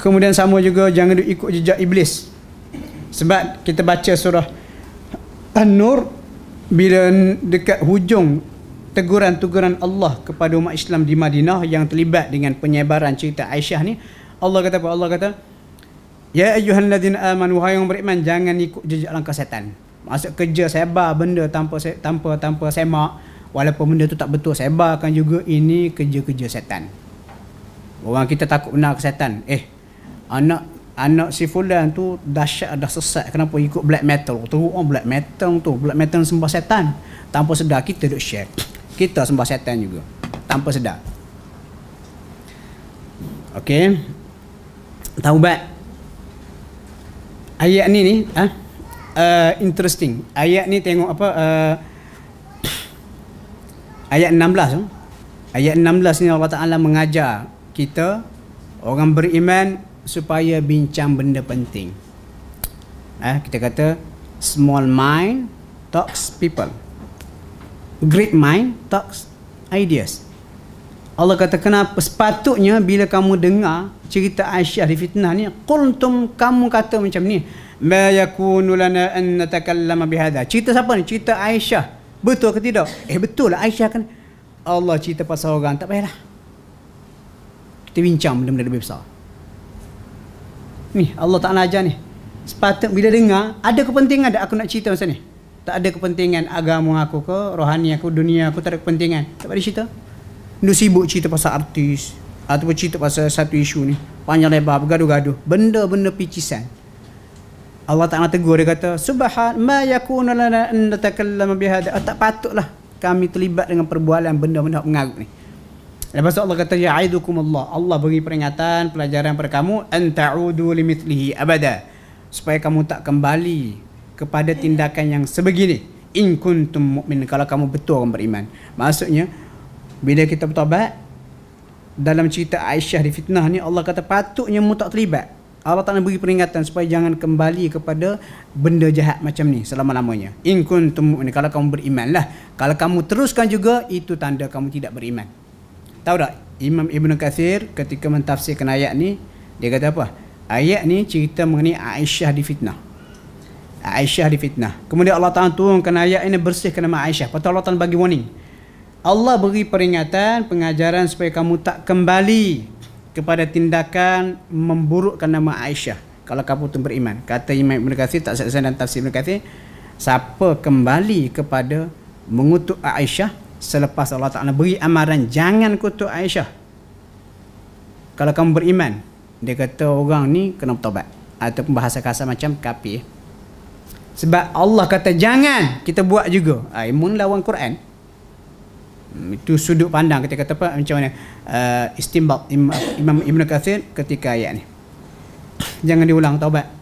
Kemudian sama juga jangan ikut jejak iblis. Sebab kita baca surah An-Nur bila dekat hujung teguran-teguran Allah kepada umat Islam di Madinah yang terlibat dengan penyebaran cerita Aisyah ni, Allah kata apa? Allah kata, "Ya ayuhan ayyuhalladzina amanu wa yang beriman, jangan ikut jejak langkah setan." Masuk kerja sebar benda tanpa tanpa tanpa semak, walaupun benda tu tak betul sebarkan juga ini kerja-kerja setan. Orang kita takut benar ke setan. Eh, anak anak si fulan tu dahsyat dah sesat kenapa ikut black metal tu oh black metal tu black metal sembah setan tanpa sedar kita duk share kita sembah setan juga tanpa sedar Okay taubat ayat ni ni ah ha? uh, interesting ayat ni tengok apa uh, ayat 16 huh? Ha? ayat 16 ni Allah Taala mengajar kita orang beriman supaya bincang benda penting. Eh, kita kata small mind talks people. Great mind talks ideas. Allah kata kenapa sepatutnya bila kamu dengar cerita Aisyah di fitnah ni kuntum kamu kata macam ni ma yakunu lana an natakallama bihadha. Cerita siapa ni? Cerita Aisyah. Betul ke tidak? Eh betul lah Aisyah kan Allah cerita pasal orang tak payahlah. Kita bincang benda-benda lebih besar ni Allah Ta'ala ajar ni sepatut bila dengar ada kepentingan tak aku nak cerita masa ni tak ada kepentingan agama aku ke rohani aku dunia aku tak ada kepentingan tak ada cerita dia sibuk cerita pasal artis ataupun cerita pasal satu isu ni panjang lebar bergaduh-gaduh benda-benda picisan Allah Ta'ala tegur dia kata subhan ma yakuna anda an natakallama bihada oh, tak patutlah kami terlibat dengan perbualan benda-benda mengarut ni Lepas tu Allah kata ya ya'idukum Allah. Allah beri peringatan, pelajaran kepada kamu anta'udu limithlihi abada. Supaya kamu tak kembali kepada tindakan yang sebegini in kuntum mukmin kalau kamu betul orang beriman. Maksudnya bila kita bertobat dalam cerita Aisyah di fitnah ni Allah kata patutnya mu tak terlibat. Allah Taala beri peringatan supaya jangan kembali kepada benda jahat macam ni selama-lamanya. In kuntum mukmin kalau kamu berimanlah. Kalau kamu teruskan juga itu tanda kamu tidak beriman. Tahu tak Imam Ibn Kathir ketika mentafsirkan ayat ni Dia kata apa Ayat ni cerita mengenai Aisyah di fitnah Aisyah di fitnah Kemudian Allah Ta'ala turunkan ayat ini bersihkan nama Aisyah Lepas Allah Ta'ala bagi warning Allah beri peringatan, pengajaran supaya kamu tak kembali kepada tindakan memburukkan nama Aisyah kalau kamu tu beriman. Kata Imam Ibn Kathir, tak saksikan dan tafsir Ibn Kathir, siapa kembali kepada mengutuk Aisyah, selepas Allah Ta'ala beri amaran jangan kutuk Aisyah kalau kamu beriman dia kata orang ni kena bertobat ataupun bahasa kasar macam kapi sebab Allah kata jangan kita buat juga ha, imun lawan Quran hmm, itu sudut pandang kita kata apa macam mana uh, ah, istimbab Imam, Imam Ibn Kathir ketika ayat ni jangan diulang taubat